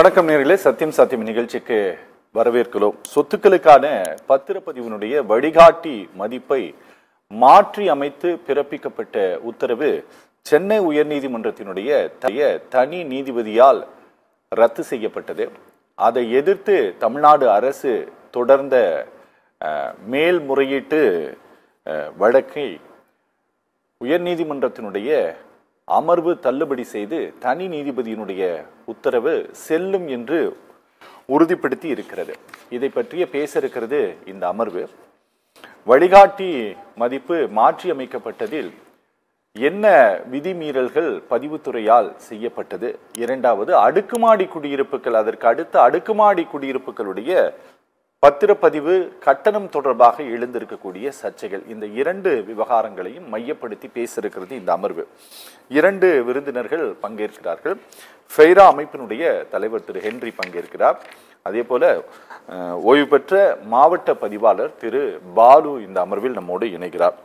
வணக்கம் நேர்களே சத்தியம் சாத்தியம் நிகழ்ச்சிக்கு வரவேற்கிறோம் சொத்துக்களுக்கான பத்திரப்பதிவினுடைய வழிகாட்டி மதிப்பை மாற்றி அமைத்து பிறப்பிக்கப்பட்ட உத்தரவு சென்னை உயர்நீதிமன்றத்தினுடைய தனி நீதிபதியால் ரத்து செய்யப்பட்டது அதை எதிர்த்து தமிழ்நாடு அரசு தொடர்ந்த மேல்முறையீட்டு வழக்கை உயர்நீதிமன்றத்தினுடைய அமர்வு தள்ளுபடி செய்து தனி நீதிபதியினுடைய உத்தரவு செல்லும் என்று உறுதிப்படுத்தி இருக்கிறது இதை பற்றிய பேச இருக்கிறது இந்த அமர்வு வழிகாட்டி மதிப்பு மாற்றி அமைக்கப்பட்டதில் என்ன விதிமீறல்கள் பதிவுத்துறையால் செய்யப்பட்டது இரண்டாவது அடுக்குமாடி குடியிருப்புகள் அதற்கு அடுத்த அடுக்குமாடி குடியிருப்புகளுடைய பத்திரப்பதிவு கட்டணம் தொடர்பாக எழுந்திருக்கக்கூடிய சர்ச்சைகள் இந்த இரண்டு விவகாரங்களையும் மையப்படுத்தி பேசியிருக்கிறது இந்த அமர்வு இரண்டு விருந்தினர்கள் பங்கேற்கிறார்கள் ஃபெய்ரா அமைப்பினுடைய தலைவர் திரு ஹென்றி பங்கேற்கிறார் அதே போல ஓய்வு பெற்ற மாவட்ட பதிவாளர் திரு பாலு இந்த அமர்வில் நம்மோடு இணைகிறார்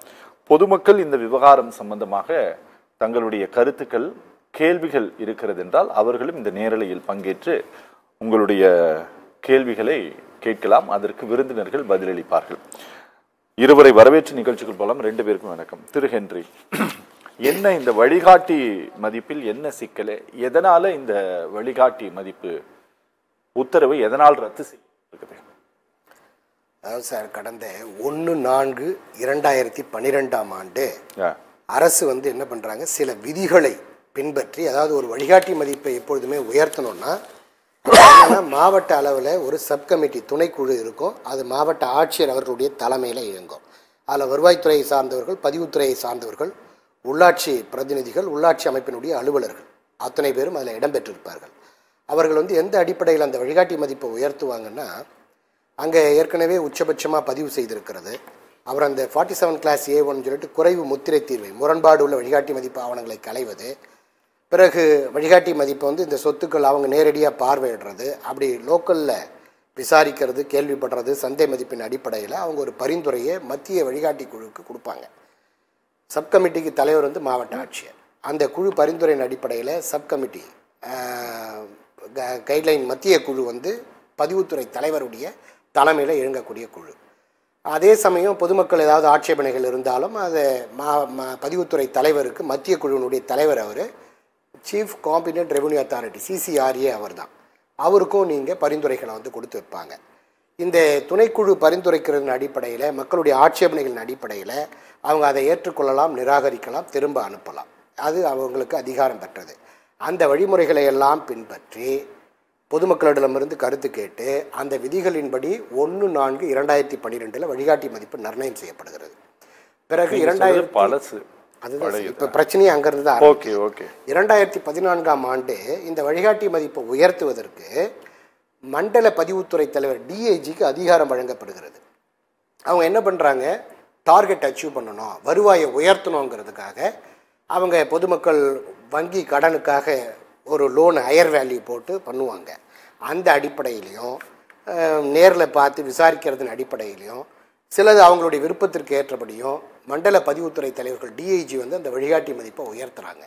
பொதுமக்கள் இந்த விவகாரம் சம்பந்தமாக தங்களுடைய கருத்துக்கள் கேள்விகள் இருக்கிறது என்றால் அவர்களும் இந்த நேரலையில் பங்கேற்று உங்களுடைய கேள்விகளை கேட்கலாம் அதற்கு விருந்தினர்கள் பதிலளிப்பார்கள் இருவரை வரவேற்று நிகழ்ச்சிக்குள் போலாம் ரெண்டு பேருக்கும் வணக்கம் திரு ஹென்றி என்ன இந்த வழிகாட்டி மதிப்பில் என்ன சிக்கல் எதனால இந்த வழிகாட்டி மதிப்பு உத்தரவு எதனால் ரத்து செய்யப்பட்டிருக்குது அதாவது சார் கடந்த ஒன்று நான்கு இரண்டாயிரத்தி பன்னிரெண்டாம் ஆண்டு அரசு வந்து என்ன பண்ணுறாங்க சில விதிகளை பின்பற்றி அதாவது ஒரு வழிகாட்டி மதிப்பை எப்பொழுதுமே உயர்த்தணும்னா மாவட்ட அளவில் ஒரு சப்கமிட்டி துணைக்குழு இருக்கும் அது மாவட்ட ஆட்சியர் அவர்களுடைய தலைமையில் இயங்கும் அதில் வருவாய்த்துறையை சார்ந்தவர்கள் பதிவுத்துறையை சார்ந்தவர்கள் உள்ளாட்சி பிரதிநிதிகள் உள்ளாட்சி அமைப்பினுடைய அலுவலர்கள் அத்தனை பேரும் அதில் இடம்பெற்றிருப்பார்கள் அவர்கள் வந்து எந்த அடிப்படையில் அந்த வழிகாட்டி மதிப்பை உயர்த்துவாங்கன்னா அங்கே ஏற்கனவே உச்சபட்சமாக பதிவு செய்திருக்கிறது அவர் அந்த ஃபார்ட்டி செவன் கிளாஸ் ஏ ஒன்று சொல்லிட்டு குறைவு முத்திரை தீர்வை முரண்பாடு உள்ள வழிகாட்டி மதிப்பு ஆவணங்களை களைவது பிறகு வழிகாட்டி மதிப்பு வந்து இந்த சொத்துக்கள் அவங்க நேரடியாக பார்வையிடுறது அப்படி லோக்கலில் விசாரிக்கிறது கேள்விப்படுறது சந்தை மதிப்பின் அடிப்படையில் அவங்க ஒரு பரிந்துரையை மத்திய வழிகாட்டி குழுவுக்கு கொடுப்பாங்க சப்கமிட்டிக்கு தலைவர் வந்து மாவட்ட ஆட்சியர் அந்த குழு பரிந்துரையின் அடிப்படையில் சப்கமிட்டி கைட்லைன் மத்திய குழு வந்து பதிவுத்துறை தலைவருடைய தலைமையில் இயங்கக்கூடிய குழு அதே சமயம் பொதுமக்கள் ஏதாவது ஆட்சேபனைகள் இருந்தாலும் அதை மா பதிவுத்துறை தலைவருக்கு மத்திய குழுவினுடைய தலைவர் அவர் chief combined revenue authority CCRA அவர் தான் அவருக்கும் நீங்கள் பரிந்துரைகளை வந்து கொடுத்து வைப்பாங்க இந்த துணைக்குழு பரிந்துரைக்கிறதன் அடிப்படையில் மக்களுடைய ஆட்சேபனைகளின் அடிப்படையில் அவங்க அதை ஏற்றுக்கொள்ளலாம் நிராகரிக்கலாம் திரும்ப அனுப்பலாம் அது அவங்களுக்கு அதிகாரம் பெற்றது அந்த வழிமுறைகளை எல்லாம் பின்பற்றி பொதுமக்களிடமிருந்து கருத்து கேட்டு அந்த விதிகளின்படி ஒன்று நான்கு இரண்டாயிரத்தி பன்னிரெண்டில் வழிகாட்டி மதிப்பு நிர்ணயம் செய்யப்படுகிறது பிறகு இரண்டாயிரம் பழசு அதுதான் இப்போ பிரச்சனையே அங்கேருந்து தான் ஓகே ஓகே இரண்டாயிரத்தி பதினான்காம் ஆண்டு இந்த வழிகாட்டி மதிப்பை உயர்த்துவதற்கு மண்டல பதிவுத்துறை தலைவர் டிஐஜிக்கு அதிகாரம் வழங்கப்படுகிறது அவங்க என்ன பண்ணுறாங்க டார்கெட் அச்சீவ் பண்ணணும் வருவாயை உயர்த்தணுங்கிறதுக்காக அவங்க பொதுமக்கள் வங்கி கடனுக்காக ஒரு லோன் ஹையர் வேல்யூ போட்டு பண்ணுவாங்க அந்த அடிப்படையிலையும் நேரில் பார்த்து விசாரிக்கிறதுன் அடிப்படையிலையும் சிலது அவங்களுடைய விருப்பத்திற்கு ஏற்றபடியும் மண்டல பதிவுத்துறை தலைவர்கள் டிஐஜி வந்து அந்த வழிகாட்டி மதிப்பை உயர்த்துறாங்க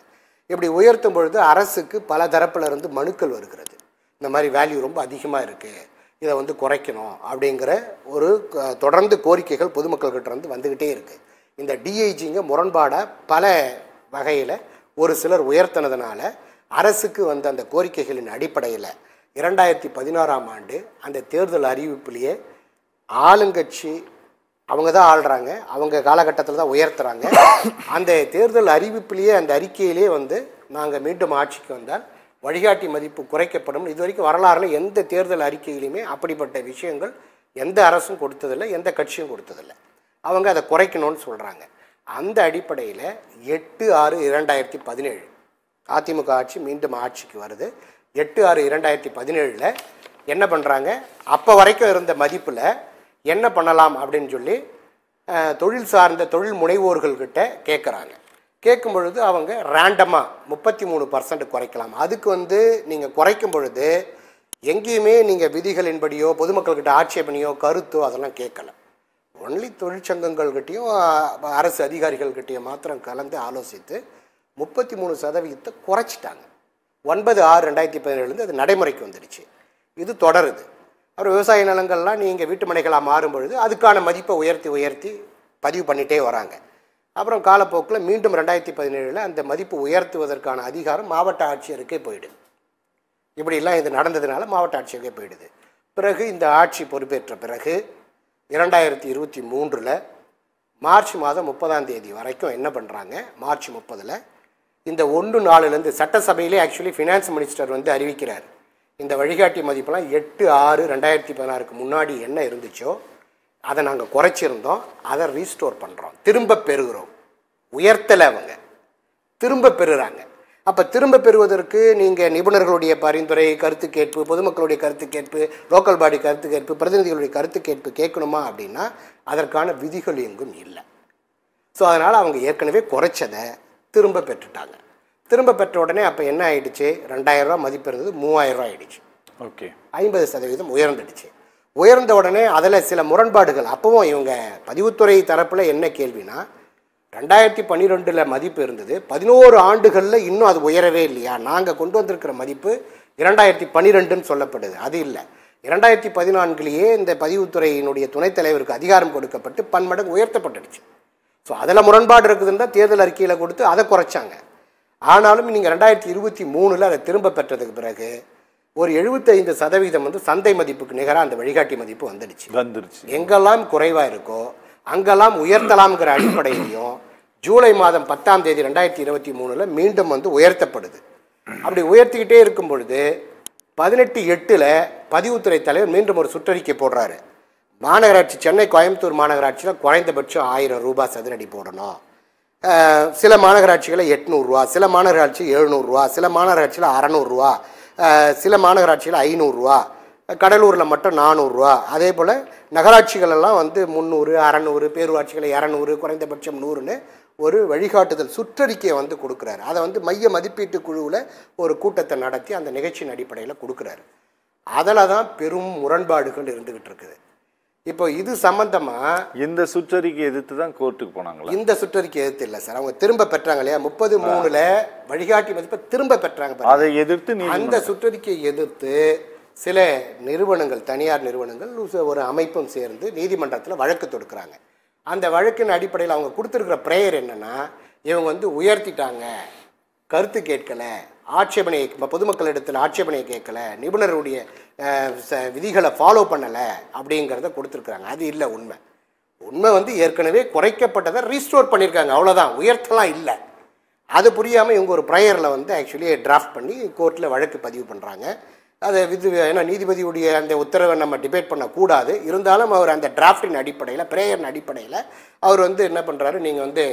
இப்படி உயர்த்தும் பொழுது அரசுக்கு பல தரப்பிலிருந்து மனுக்கள் வருகிறது இந்த மாதிரி வேல்யூ ரொம்ப அதிகமாக இருக்குது இதை வந்து குறைக்கணும் அப்படிங்கிற ஒரு தொடர்ந்து கோரிக்கைகள் இருந்து வந்துக்கிட்டே இருக்குது இந்த டிஐஜிங்க முரண்பாடாக பல வகையில் ஒரு சிலர் உயர்த்தினதுனால அரசுக்கு வந்த அந்த கோரிக்கைகளின் அடிப்படையில் இரண்டாயிரத்தி பதினாறாம் ஆண்டு அந்த தேர்தல் அறிவிப்பிலேயே ஆளுங்கட்சி அவங்க தான் ஆள்றாங்க அவங்க காலகட்டத்தில் தான் உயர்த்துறாங்க அந்த தேர்தல் அறிவிப்பிலேயே அந்த அறிக்கையிலேயே வந்து நாங்கள் மீண்டும் ஆட்சிக்கு வந்தால் வழிகாட்டி மதிப்பு குறைக்கப்படும் இது வரைக்கும் வரலாறுல எந்த தேர்தல் அறிக்கையிலையுமே அப்படிப்பட்ட விஷயங்கள் எந்த அரசும் கொடுத்ததில்லை எந்த கட்சியும் கொடுத்ததில்லை அவங்க அதை குறைக்கணும்னு சொல்கிறாங்க அந்த அடிப்படையில் எட்டு ஆறு இரண்டாயிரத்தி பதினேழு அதிமுக ஆட்சி மீண்டும் ஆட்சிக்கு வருது எட்டு ஆறு இரண்டாயிரத்தி பதினேழில் என்ன பண்ணுறாங்க அப்போ வரைக்கும் இருந்த மதிப்பில் என்ன பண்ணலாம் அப்படின்னு சொல்லி தொழில் சார்ந்த தொழில் முனைவோர்கள்கிட்ட கேட்குறாங்க கேட்கும் பொழுது அவங்க ரேண்டமாக முப்பத்தி மூணு பர்சன்ட் குறைக்கலாம் அதுக்கு வந்து நீங்கள் குறைக்கும் பொழுது எங்கேயுமே நீங்கள் விதிகளின்படியோ பொதுமக்கள்கிட்ட ஆட்சேபனையோ கருத்தோ அதெல்லாம் கேட்கல ஒன்லி தொழிற்சங்கங்கள்கிட்டையும் அரசு அதிகாரிகள்கிட்டையும் மாத்திரம் கலந்து ஆலோசித்து முப்பத்தி மூணு சதவீதத்தை குறைச்சிட்டாங்க ஒன்பது ஆறு ரெண்டாயிரத்தி பதினேழுலேருந்து அது நடைமுறைக்கு வந்துடுச்சு இது தொடருது அப்புறம் விவசாய நிலங்கள்லாம் நீங்கள் வீட்டு மனைகளாக மாறும் பொழுது அதுக்கான மதிப்பை உயர்த்தி உயர்த்தி பதிவு பண்ணிகிட்டே வராங்க அப்புறம் காலப்போக்கில் மீண்டும் ரெண்டாயிரத்தி பதினேழில் அந்த மதிப்பு உயர்த்துவதற்கான அதிகாரம் மாவட்ட ஆட்சியருக்கே போயிடுது இப்படிலாம் இது நடந்ததுனால மாவட்ட ஆட்சியருக்கே போயிடுது பிறகு இந்த ஆட்சி பொறுப்பேற்ற பிறகு இரண்டாயிரத்தி இருபத்தி மூன்றில் மார்ச் மாதம் முப்பதாம் தேதி வரைக்கும் என்ன பண்ணுறாங்க மார்ச் முப்பதில் இந்த ஒன்று நாலுலேருந்து சட்டசபையிலே ஆக்சுவலி ஃபினான்ஸ் மினிஸ்டர் வந்து அறிவிக்கிறார் இந்த வழிகாட்டி மதிப்பெல்லாம் எட்டு ஆறு ரெண்டாயிரத்தி பதினாறுக்கு முன்னாடி என்ன இருந்துச்சோ அதை நாங்கள் குறைச்சிருந்தோம் அதை ரீஸ்டோர் பண்ணுறோம் திரும்ப பெறுகிறோம் உயர்த்தலை அவங்க திரும்ப பெறுகிறாங்க அப்போ திரும்ப பெறுவதற்கு நீங்கள் நிபுணர்களுடைய பரிந்துரை கருத்து கேட்பு பொதுமக்களுடைய கருத்து கேட்பு லோக்கல் பாடி கருத்து கேட்பு பிரதிநிதிகளுடைய கருத்து கேட்பு கேட்கணுமா அப்படின்னா அதற்கான விதிகள் எங்கும் இல்லை ஸோ அதனால் அவங்க ஏற்கனவே குறைச்சதை திரும்ப பெற்றுட்டாங்க திரும்ப பெற்ற உடனே அப்போ என்ன ஆகிடுச்சு ரெண்டாயிரரூவா மதிப்பு இருந்தது மூவாயிரரூவா ஆகிடுச்சு ஓகே ஐம்பது சதவீதம் உயர்ந்துடுச்சு உயர்ந்த உடனே அதில் சில முரண்பாடுகள் அப்போவும் இவங்க பதிவுத்துறை தரப்பில் என்ன கேள்வினா ரெண்டாயிரத்தி பன்னிரெண்டில் மதிப்பு இருந்தது பதினோரு ஆண்டுகளில் இன்னும் அது உயரவே இல்லையா நாங்கள் கொண்டு வந்திருக்கிற மதிப்பு இரண்டாயிரத்தி பன்னிரெண்டுன்னு சொல்லப்படுது அது இல்லை இரண்டாயிரத்தி பதினான்குலேயே இந்த பதிவுத்துறையினுடைய துணைத் தலைவருக்கு அதிகாரம் கொடுக்கப்பட்டு பன்மடங்கு உயர்த்தப்பட்டுடுச்சு ஸோ அதில் முரண்பாடு இருக்குதுன்னு தான் தேர்தல் அறிக்கையில் கொடுத்து அதை குறைச்சாங்க ஆனாலும் நீங்கள் ரெண்டாயிரத்தி இருபத்தி மூணில் அதை திரும்ப பெற்றதுக்கு பிறகு ஒரு எழுபத்தைந்து சதவீதம் வந்து சந்தை மதிப்புக்கு நிகராக அந்த வழிகாட்டி மதிப்பு வந்துடுச்சு வந்துடுச்சு எங்கெல்லாம் குறைவாக இருக்கோ அங்கெல்லாம் உயர்த்தலாம்ங்கிற அடிப்படையிலையும் ஜூலை மாதம் பத்தாம் தேதி ரெண்டாயிரத்தி இருபத்தி மூணில் மீண்டும் வந்து உயர்த்தப்படுது அப்படி உயர்த்திக்கிட்டே இருக்கும் பொழுது பதினெட்டு எட்டில் பதிவுத்துறை தலைவர் மீண்டும் ஒரு சுற்றறிக்கை போடுறாரு மாநகராட்சி சென்னை கோயம்புத்தூர் மாநகராட்சியில் குறைந்தபட்சம் ஆயிரம் ரூபாய் சதுரடி போடணும் சில மாநகராட்சிகளை எட்நூறுரூவா சில மாநகராட்சி எழுநூறுரூவா சில மாநகராட்சியில் அறநூறுரூவா சில மாநகராட்சியில் ஐநூறுரூவா கடலூரில் மட்டும் நானூறுரூவா அதே போல் நகராட்சிகளெல்லாம் வந்து முந்நூறு அறநூறு பேரூராட்சிகளை இரநூறு குறைந்தபட்சம் நூறுன்னு ஒரு வழிகாட்டுதல் சுற்றறிக்கையை வந்து கொடுக்குறாரு அதை வந்து மைய மதிப்பீட்டு குழுவில் ஒரு கூட்டத்தை நடத்தி அந்த நிகழ்ச்சியின் அடிப்படையில் கொடுக்குறாரு அதில் தான் பெரும் முரண்பாடுகள் இருந்துக்கிட்டு இருக்குது இப்போ இது சம்பந்தமா இந்த சுற்றறிக்கை எதிர்த்து தான் கோர்ட்டுக்கு போனாங்களா இந்த சுற்றறிக்கை எதிர்த்து இல்லை சார் அவங்க திரும்ப பெற்றாங்க இல்லையா முப்பது மூணுல வழிகாட்டி மதிப்ப திரும்ப பெற்றாங்க அதை எதிர்த்து அந்த சுற்றறிக்கையை எதிர்த்து சில நிறுவனங்கள் தனியார் நிறுவனங்கள் ஒரு அமைப்பும் சேர்ந்து நீதிமன்றத்தில் வழக்கு தொடுக்கிறாங்க அந்த வழக்கின் அடிப்படையில் அவங்க கொடுத்துருக்குற ப்ரேயர் என்னென்னா இவங்க வந்து உயர்த்திட்டாங்க கருத்து கேட்கலை ஆட்சேபனையை இடத்துல ஆட்சேபனையை கேட்கல நிபுணருடைய விதிகளை ஃபாலோ பண்ணலை அப்படிங்கிறத கொடுத்துருக்குறாங்க அது இல்லை உண்மை உண்மை வந்து ஏற்கனவே குறைக்கப்பட்டதை ரீஸ்டோர் பண்ணியிருக்காங்க அவ்வளோதான் உயர்த்தலாம் இல்லை அது புரியாமல் இவங்க ஒரு ப்ரேயரில் வந்து ஆக்சுவலி டிராஃப்ட் பண்ணி கோர்ட்டில் வழக்கு பதிவு பண்ணுறாங்க அதை விது ஏன்னா நீதிபதியுடைய அந்த உத்தரவை நம்ம டிபேட் பண்ணக்கூடாது இருந்தாலும் அவர் அந்த டிராஃப்டின் அடிப்படையில் ப்ரேயரின் அடிப்படையில் அவர் வந்து என்ன பண்ணுறாரு நீங்கள் வந்து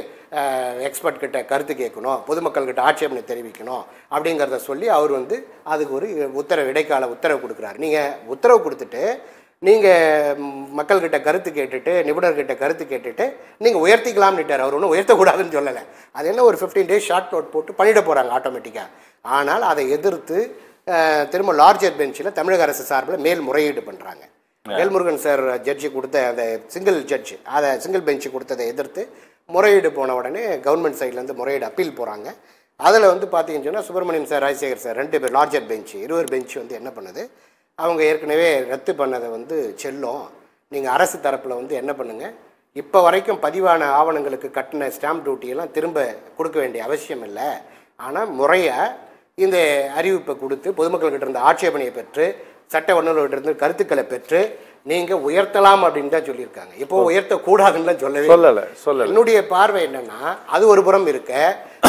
எக்ஸ்பர்ட் கிட்ட கருத்து கேட்கணும் பொதுமக்கள்கிட்ட ஆட்சேபனை தெரிவிக்கணும் அப்படிங்கிறத சொல்லி அவர் வந்து அதுக்கு ஒரு உத்தரவு இடைக்கால உத்தரவு கொடுக்குறாரு நீங்கள் உத்தரவு கொடுத்துட்டு நீங்கள் மக்கள்கிட்ட கருத்து கேட்டுட்டு நிபுணர்கிட்ட கருத்து கேட்டுட்டு நீங்கள் உயர்த்திக்கலாம்னுட்டார் அவர் ஒன்றும் உயர்த்தக்கூடாதுன்னு சொல்லலை அது என்ன ஒரு ஃபிஃப்டீன் டேஸ் ஷார்ட் நோட் போட்டு பண்ணிட போகிறாங்க ஆட்டோமேட்டிக்காக ஆனால் அதை எதிர்த்து திரும்ப லார்ஜர் பெஞ்சில் தமிழக அரசு சார்பில் மேல்முறையீடு பண்ணுறாங்க வேல்முருகன் சார் ஜட்ஜி கொடுத்த அந்த சிங்கிள் ஜட்ஜ் அதை சிங்கிள் பெஞ்சு கொடுத்ததை எதிர்த்து முறையீடு போன உடனே கவர்மெண்ட் சைட்லேருந்து முறையீடு அப்பீல் போகிறாங்க அதில் வந்து பார்த்தீங்கன்னு சொன்னால் சுப்பிரமணியம் சார் ராஜசேகர் சார் ரெண்டு பேர் லார்ஜர் பெஞ்ச் இருவர் பெஞ்ச் வந்து என்ன பண்ணுது அவங்க ஏற்கனவே ரத்து பண்ணதை வந்து செல்லும் நீங்கள் அரசு தரப்பில் வந்து என்ன பண்ணுங்கள் இப்போ வரைக்கும் பதிவான ஆவணங்களுக்கு கட்டின ஸ்டாம்ப் டியூட்டியெல்லாம் திரும்ப கொடுக்க வேண்டிய அவசியம் இல்லை ஆனால் முறையை இந்த அறிவிப்பை கொடுத்து பொதுமக்கள்கிட்ட இருந்த ஆட்சேபனையை பெற்று சட்ட வல்லுநர்கிட்ட இருந்து கருத்துக்களை பெற்று நீங்கள் உயர்த்தலாம் அப்படின்னு தான் சொல்லியிருக்காங்க இப்போ உயர்த்தக்கூடாதுன்னு சொல்லவே சொல்லலை சொல்லலை என்னுடைய பார்வை என்னன்னா அது ஒரு புறம் இருக்க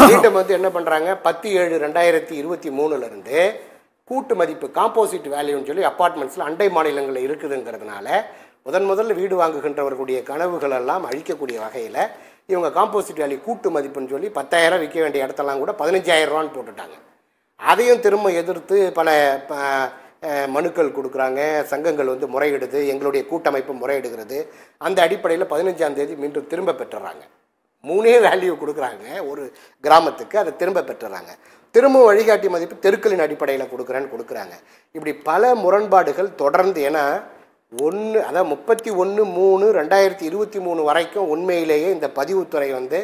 மீண்டும் வந்து என்ன பண்ணுறாங்க பத்து ஏழு ரெண்டாயிரத்தி இருபத்தி மூணுலேருந்து கூட்டு மதிப்பு காம்போசிட் வேல்யூன்னு சொல்லி அப்பார்ட்மெண்ட்ஸில் அண்டை மாநிலங்களில் இருக்குதுங்கிறதுனால முதன் முதல்ல வீடு வாங்குகின்றவர்களுடைய கனவுகளெல்லாம் அழிக்கக்கூடிய வகையில் இவங்க காம்போசிட் வேல்யூ கூட்டு மதிப்புன்னு சொல்லி பத்தாயிரம் விற்க வேண்டிய இடத்தெல்லாம் கூட பதினஞ்சாயிரம் ரூபான்னு போட்டுட்டாங்க அதையும் திரும்ப எதிர்த்து பல மனுக்கள் கொடுக்குறாங்க சங்கங்கள் வந்து முறையிடுது எங்களுடைய கூட்டமைப்பு முறையிடுகிறது அந்த அடிப்படையில் பதினஞ்சாம் தேதி மீண்டும் திரும்ப பெற்றுறாங்க மூணே வேல்யூ கொடுக்குறாங்க ஒரு கிராமத்துக்கு அதை திரும்ப பெற்றுறாங்க திரும்ப வழிகாட்டி மதிப்பு தெருக்களின் அடிப்படையில் கொடுக்குறேன்னு கொடுக்குறாங்க இப்படி பல முரண்பாடுகள் தொடர்ந்து ஏன்னா ஒன்று அதாவது முப்பத்தி ஒன்று மூணு ரெண்டாயிரத்தி இருபத்தி மூணு வரைக்கும் உண்மையிலேயே இந்த பதிவுத்துறை வந்து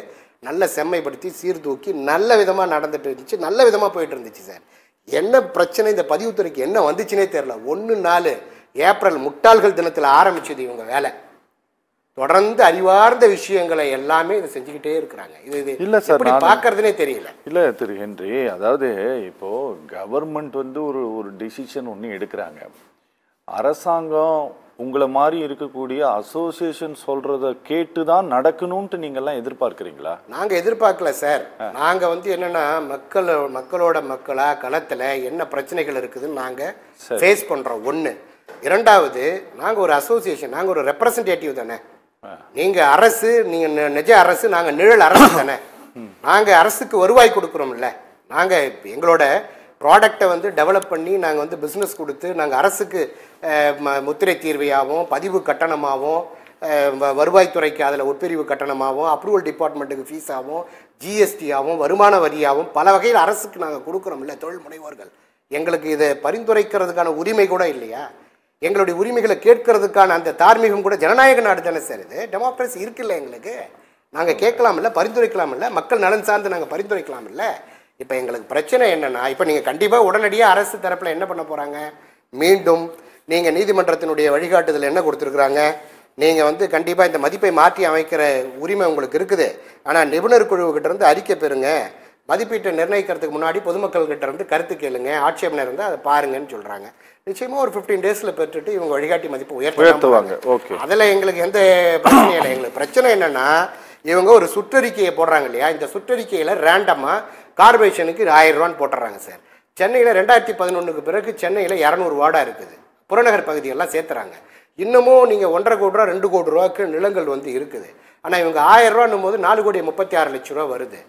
நல்ல செம்மைப்படுத்தி சீர்தூக்கி நல்ல விதமாக நடந்துட்டு இருந்துச்சு நல்ல விதமாக போயிட்டு இருந்துச்சு சார் என்ன பிரச்சனை இந்த பதிவுத்துறைக்கு என்ன வந்துச்சுனே தெரில ஒன்று நாலு ஏப்ரல் முட்டாள்கள் தினத்தில் ஆரம்பிச்சது இவங்க வேலை தொடர்ந்து அறிவார்ந்த விஷயங்களை எல்லாமே இதை செஞ்சுக்கிட்டே இருக்கிறாங்க இது இது இல்லை சார் பார்க்கறதுனே தெரியல இல்லை திரு ஹென்றி அதாவது இப்போது கவர்மெண்ட் வந்து ஒரு ஒரு டிசிஷன் ஒன்று எடுக்கிறாங்க அரசாங்கம் உங்களை மாதிரி இருக்கக்கூடிய அசோசியேஷன் சொல்றத கேட்டு தான் நடக்கணும்ட்டு நீங்கள்லாம் எதிர்பார்க்குறீங்களா நாங்கள் எதிர்பார்க்கல சார் நாங்கள் வந்து என்னன்னா மக்கள் மக்களோட மக்களா களத்தில் என்ன பிரச்சனைகள் இருக்குதுன்னு நாங்கள் ஃபேஸ் பண்ணுறோம் ஒன்று இரண்டாவது நாங்கள் ஒரு அசோசியேஷன் நாங்கள் ஒரு ரெப்ரசன்டேட்டிவ் தானே நீங்க அரசு நீங்கள் நிஜ அரசு நாங்கள் நிழல் அரசு தானே நாங்கள் அரசுக்கு வருவாய் கொடுக்குறோம்ல நாங்கள் எங்களோட ப்ராடக்டை வந்து டெவலப் பண்ணி நாங்கள் வந்து பிஸ்னஸ் கொடுத்து நாங்கள் அரசுக்கு முத்திரை தீர்வையாகவும் பதிவு கட்டணமாகவும் வருவாய்த்துறைக்கு அதில் உட்பிரிவு கட்டணமாகவும் அப்ரூவல் டிபார்ட்மெண்ட்டுக்கு ஃபீஸாகவும் ஜிஎஸ்டியாகவும் வருமான வரியாகவும் பல வகையில் அரசுக்கு நாங்கள் கொடுக்குறோம் இல்லை தொழில் முனைவோர்கள் எங்களுக்கு இதை பரிந்துரைக்கிறதுக்கான உரிமை கூட இல்லையா எங்களுடைய உரிமைகளை கேட்கறதுக்கான அந்த தார்மீகம் கூட ஜனநாயக நாடு தானே சார் இது டெமோக்ரஸி இருக்குல்ல எங்களுக்கு நாங்கள் கேட்கலாமில்ல இல்லை மக்கள் நலன் சார்ந்து நாங்கள் பரிந்துரைக்கலாமில்ல இப்போ எங்களுக்கு பிரச்சனை என்னென்னா இப்போ நீங்கள் கண்டிப்பாக உடனடியாக அரசு தரப்பில் என்ன பண்ண போகிறாங்க மீண்டும் நீங்கள் நீதிமன்றத்தினுடைய வழிகாட்டுதல் என்ன கொடுத்துருக்குறாங்க நீங்கள் வந்து கண்டிப்பாக இந்த மதிப்பை மாற்றி அமைக்கிற உரிமை உங்களுக்கு இருக்குது ஆனால் நிபுணர் குழுவுக்கிட்டேருந்து அறிக்கை பெறுங்க மதிப்பீட்டை நிர்ணயிக்கிறதுக்கு முன்னாடி பொதுமக்கள்கிட்ட இருந்து கருத்து கேளுங்க ஆட்சேபனர் இருந்தால் அதை பாருங்கன்னு சொல்கிறாங்க நிச்சயமாக ஒரு ஃபிஃப்டீன் டேஸில் பெற்றுட்டு இவங்க வழிகாட்டி மதிப்பு உயர்த்துவாங்க ஓகே அதில் எங்களுக்கு எந்த பிரச்சனையும் இல்லை எங்களுக்கு பிரச்சனை என்னென்னா இவங்க ஒரு சுற்றறிக்கையை போடுறாங்க இல்லையா இந்த சுற்றறிக்கையில் ரேண்டமாக கார்பரேஷனுக்கு ஆயிரரூவான்னு போட்டுறாங்க சார் சென்னையில் ரெண்டாயிரத்தி பதினொன்றுக்கு பிறகு சென்னையில் இரநூறு வார்டாக இருக்குது புறநகர் பகுதியெல்லாம் சேர்த்துறாங்க இன்னமும் நீங்கள் ஒன்றரை கோடி ரூபா ரெண்டு கோடி ரூபாய்க்கு நிலங்கள் வந்து இருக்குது ஆனால் இவங்க ஆயிரரூவான்னும் போது நாலு கோடி முப்பத்தி ஆறு லட்ச ரூபா வருது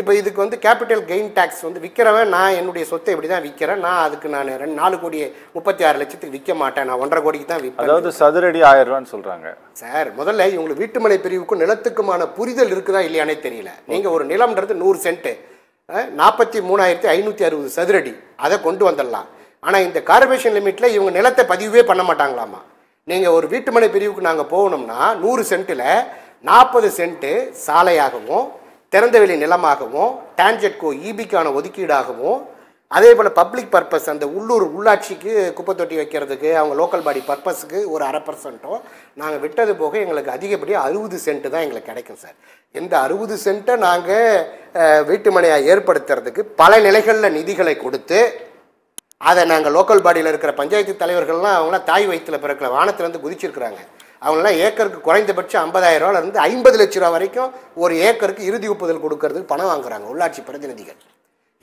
இப்போ இதுக்கு வந்து கேபிட்டல் கெயின் டேக்ஸ் வந்து விற்கிறவன் நான் என்னுடைய சொத்தை இப்படி தான் விற்கிறேன் நான் அதுக்கு நான் ரெண்டு நாலு கோடி முப்பத்தி ஆறு லட்சத்துக்கு விற்க மாட்டேன் நான் ஒன்றரை கோடிக்கு தான் விற்பேன் அதாவது சதுரடி ஆயிரம் ரூபான்னு சொல்கிறாங்க சார் முதல்ல இவங்களுக்கு வீட்டுமலை பிரிவுக்கும் நிலத்துக்குமான புரிதல் இருக்குதா இல்லையானே தெரியல நீங்கள் ஒரு நிலம்ன்றது நூறு சென்ட்டு நாற்பத்தி மூணாயிரத்தி ஐநூற்றி அறுபது சதுரடி அதை கொண்டு வந்துடலாம் ஆனால் இந்த கார்பரேஷன் லிமிட்டில் இவங்க நிலத்தை பதிவே பண்ண மாட்டாங்களாமா நீங்கள் ஒரு வீட்டுமனை பிரிவுக்கு நாங்கள் போகணும்னா நூறு சென்ட்டில் நாற்பது சென்ட்டு சாலையாகவும் திறந்தவெளி நிலமாகவும் டான்ஜெட்கோ ஈபிக்கான e ஒதுக்கீடாகவும் அதே போல் பப்ளிக் பர்பஸ் அந்த உள்ளூர் உள்ளாட்சிக்கு குப்பை தொட்டி வைக்கிறதுக்கு அவங்க லோக்கல் பாடி பர்பஸுக்கு ஒரு அரை பர்சன்ட்டும் நாங்கள் விட்டது போக எங்களுக்கு அதிகப்படியாக அறுபது சென்ட்டு தான் எங்களுக்கு கிடைக்கும் சார் இந்த அறுபது சென்ட்டை நாங்கள் வீட்டுமனையாக ஏற்படுத்துறதுக்கு பல நிலைகளில் நிதிகளை கொடுத்து அதை நாங்கள் லோக்கல் பாடியில் இருக்கிற பஞ்சாயத்து தலைவர்கள்லாம் அவங்களாம் தாய் வயிற்றில் பிறக்கிற வானத்துலேருந்து குதிச்சிருக்கிறாங்க அவங்களாம் ஏக்கருக்கு குறைந்தபட்சம் ஐம்பதாயிரம் ரூபாலேருந்து ஐம்பது லட்ச ரூபா வரைக்கும் ஒரு ஏக்கருக்கு இறுதி ஒப்புதல் கொடுக்கறதுக்கு பணம் வாங்குறாங்க உள்ளாட்சி பிரதிநிதிகள்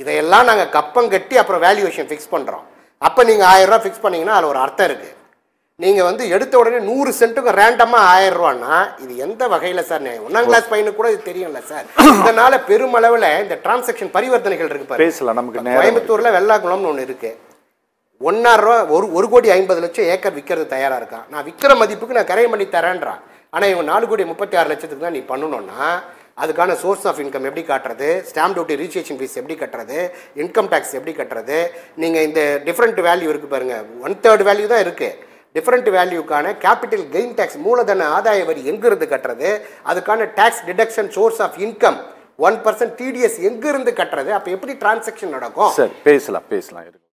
இதையெல்லாம் நாங்கள் கப்பம் கட்டி அப்புறம் வேல்யூவேஷன் ஃபிக்ஸ் பண்ணுறோம் அப்போ நீங்கள் ஆயிரரூவா ஃபிக்ஸ் பண்ணிங்கன்னா அதில் ஒரு அர்த்தம் இருக்குது நீங்கள் வந்து எடுத்த உடனே நூறு சென்ட்டுக்கும் ரேண்டமாக ஆயிரரூவான்னா இது எந்த வகையில் சார் ஒன்றாம் கிளாஸ் பையனுக்கு கூட இது தெரியும்ல சார் இதனால் பெருமளவில் இந்த டிரான்சாக்ஷன் பரிவர்த்தனைகள் இருக்குது பேசலாம் நமக்கு கோயம்புத்தூரில் வெள்ளாக்குளம்னு ஒன்று இருக்குது ஒன்னாயிரரூவா ஒரு ஒரு கோடி ஐம்பது லட்சம் ஏக்கர் விற்கிறது தயாராக இருக்கான் நான் விற்கிற மதிப்புக்கு நான் கரையம் பண்ணி தரேன்றான் ஆனால் இவன் நாலு கோடி முப்பத்தி ஆறு லட்சத்துக்கு தான் நீ பண்ணணும்னா அதுக்கான சோர்ஸ் ஆஃப் இன்கம் எப்படி காட்டுறது ஸ்டாம்ப் டியூட்டி ரிஜிஸ்ட்ரேஷன் ஃபீஸ் எப்படி கட்டுறது இன்கம் டேக்ஸ் எப்படி கட்டுறது நீங்கள் இந்த டிஃப்ரெண்ட் வேல்யூ இருக்குது பாருங்கள் ஒன் தேர்ட் வேல்யூ தான் இருக்குது டிஃப்ரெண்ட் வேல்யூக்கான கேபிட்டல் கெயின் டேக்ஸ் மூலதன ஆதாய வரி எங்கிருந்து கட்டுறது அதுக்கான tax deduction source of income one percent TDS எங்கிருந்து கட்டுறது அப்போ எப்படி டிரான்சாக்ஷன் நடக்கும் சார் பேசலாம் பேசலாம்